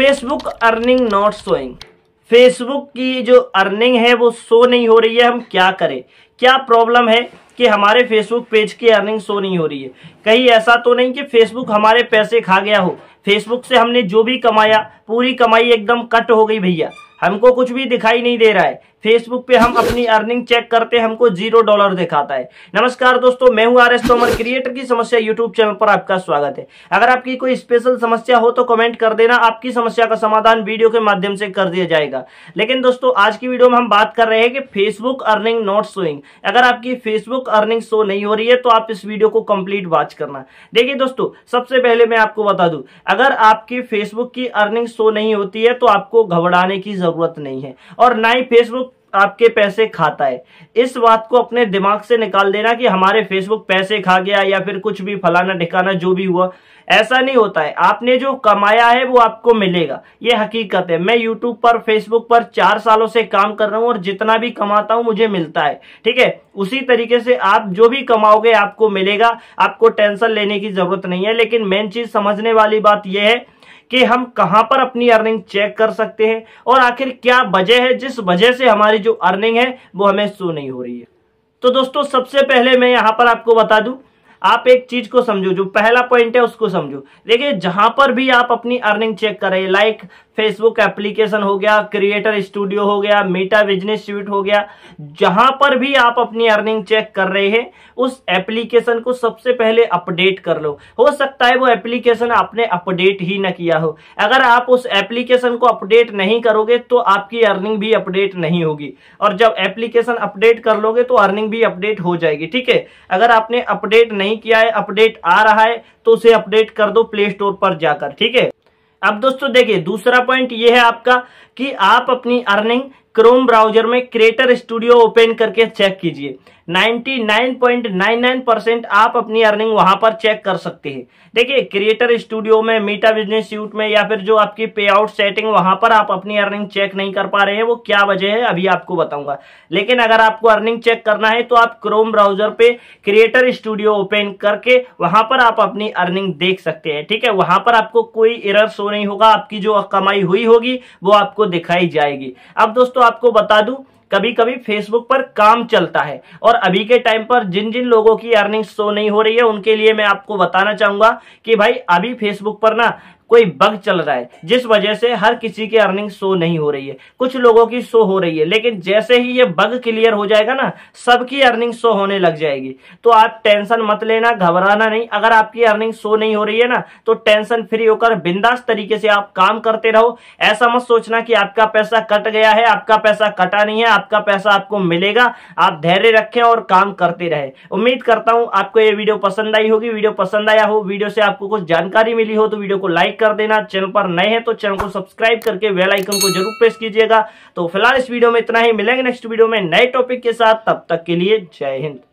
Facebook earning not showing Facebook की जो earning है वो शो नहीं हो रही है हम क्या करें क्या प्रॉब्लम है कि हमारे फेसबुक पेज की अर्निंग शो नहीं हो रही है कहीं ऐसा तो नहीं कि फेसबुक हमारे पैसे खा गया हो फेसबुक से हमने जो भी कमाया पूरी कमाई एकदम कट हो गई भैया हमको कुछ भी दिखाई नहीं दे रहा है फेसबुक पे हम अपनी अर्निंग चेक करते हैं हमको जीरो डॉलर दिखाता है नमस्कार दोस्तों मैं हूं आर एस तोमर क्रिएटर की समस्या यूट्यूब चैनल पर आपका स्वागत है अगर आपकी कोई स्पेशल समस्या हो तो कमेंट कर देना आपकी समस्या का समाधान वीडियो के माध्यम से कर दिया जाएगा लेकिन दोस्तों आज की वीडियो में हम बात कर रहे हैं कि फेसबुक अर्निंग नॉट शोइंग अगर आपकी फेसबुक अर्निंग शो नहीं हो रही है तो आप इस वीडियो को कंप्लीट वॉच करना देखिए दोस्तों सबसे पहले मैं आपको बता दू अगर आपकी फेसबुक की अर्निंग शो नहीं होती है तो आपको घबराने की जरूरत नहीं है और ना ही फेसबुक आपके पैसे खाता है इस बात को अपने दिमाग से निकाल देना कि हमारे फेसबुक पैसे खा गया या फिर कुछ भी फलाना ढिकाना जो भी हुआ ऐसा नहीं होता है आपने जो कमाया है वो आपको मिलेगा ये हकीकत है मैं यूट्यूब पर फेसबुक पर चार सालों से काम कर रहा हूं और जितना भी कमाता हूं मुझे मिलता है ठीक है उसी तरीके से आप जो भी कमाओगे आपको मिलेगा आपको टेंशन लेने की जरूरत नहीं है लेकिन मेन चीज समझने वाली बात यह है कि हम कहां पर अपनी अर्निंग चेक कर सकते हैं और आखिर क्या वजह है जिस वजह से हमारी जो अर्निंग है वो हमें शो नहीं हो रही है तो दोस्तों सबसे पहले मैं यहां पर आपको बता दूं आप एक चीज को समझो जो पहला पॉइंट है उसको समझो देखिए जहां पर भी आप अपनी अर्निंग चेक करें लाइक फेसबुक एप्लीकेशन हो गया क्रिएटर स्टूडियो हो गया मीटा बिजनेस स्वीट हो गया जहां पर भी आप अपनी अर्निंग चेक कर रहे हैं उस एप्लीकेशन को सबसे पहले अपडेट कर लो हो सकता है वो एप्लीकेशन आपने अपडेट ही ना किया हो अगर आप उस एप्लीकेशन को अपडेट नहीं करोगे तो आपकी अर्निंग भी अपडेट नहीं होगी और जब एप्लीकेशन अपडेट कर लोगे तो अर्निंग भी अपडेट हो जाएगी ठीक है अगर आपने अपडेट नहीं नहीं किया है अपडेट आ रहा है तो उसे अपडेट कर दो प्ले स्टोर पर जाकर ठीक है अब दोस्तों देखिए दूसरा पॉइंट ये है आपका कि आप अपनी अर्निंग क्रोम ब्राउजर में क्रिएटर स्टूडियो ओपन करके चेक कीजिए 99.99 आप अपनी अर्निंग वहां पर चेक कर सकते हैं देखिए क्रिएटर स्टूडियो में मीटा बिजनेस सूट में या फिर जो आपकी पे आउट सेटिंग वहां पर आप अपनी अर्निंग चेक नहीं कर पा रहे हैं वो क्या वजह है अभी आपको बताऊंगा लेकिन अगर आपको अर्निंग चेक करना है तो आप क्रोम ब्राउजर पे क्रिएटर स्टूडियो ओपन करके वहां पर आप अपनी अर्निंग देख सकते हैं ठीक है वहां पर आपको कोई इरर शो नहीं होगा आपकी जो कमाई हुई होगी वो आपको दिखाई जाएगी अब दोस्तों आपको बता दू कभी कभी फेसबुक पर काम चलता है और अभी के टाइम पर जिन जिन लोगों की अर्निंग शो नहीं हो रही है उनके लिए मैं आपको बताना चाहूंगा कि भाई अभी फेसबुक पर ना कोई बग चल रहा है जिस वजह से हर किसी की अर्निंग शो नहीं हो रही है कुछ लोगों की शो हो रही है लेकिन जैसे ही ये बग क्लियर हो जाएगा ना सबकी अर्निंग शो होने लग जाएगी तो आप टेंशन मत लेना घबराना नहीं अगर आपकी अर्निंग शो नहीं हो रही है ना तो टेंशन फ्री होकर बिंदास तरीके से आप काम करते रहो ऐसा मत सोचना कि आपका पैसा कट गया है आपका पैसा कटा नहीं है आपका पैसा आपको मिलेगा आप धैर्य रखें और काम करते रहे उम्मीद करता हूं आपको ये वीडियो पसंद आई होगी वीडियो पसंद आया हो वीडियो से आपको कुछ जानकारी मिली हो तो वीडियो को लाइक कर देना चैनल पर नए हैं तो चैनल को सब्सक्राइब करके बेल आइकन को जरूर प्रेस कीजिएगा तो फिलहाल इस वीडियो में इतना ही मिलेंगे नेक्स्ट वीडियो में नए टॉपिक के साथ तब तक के लिए जय हिंद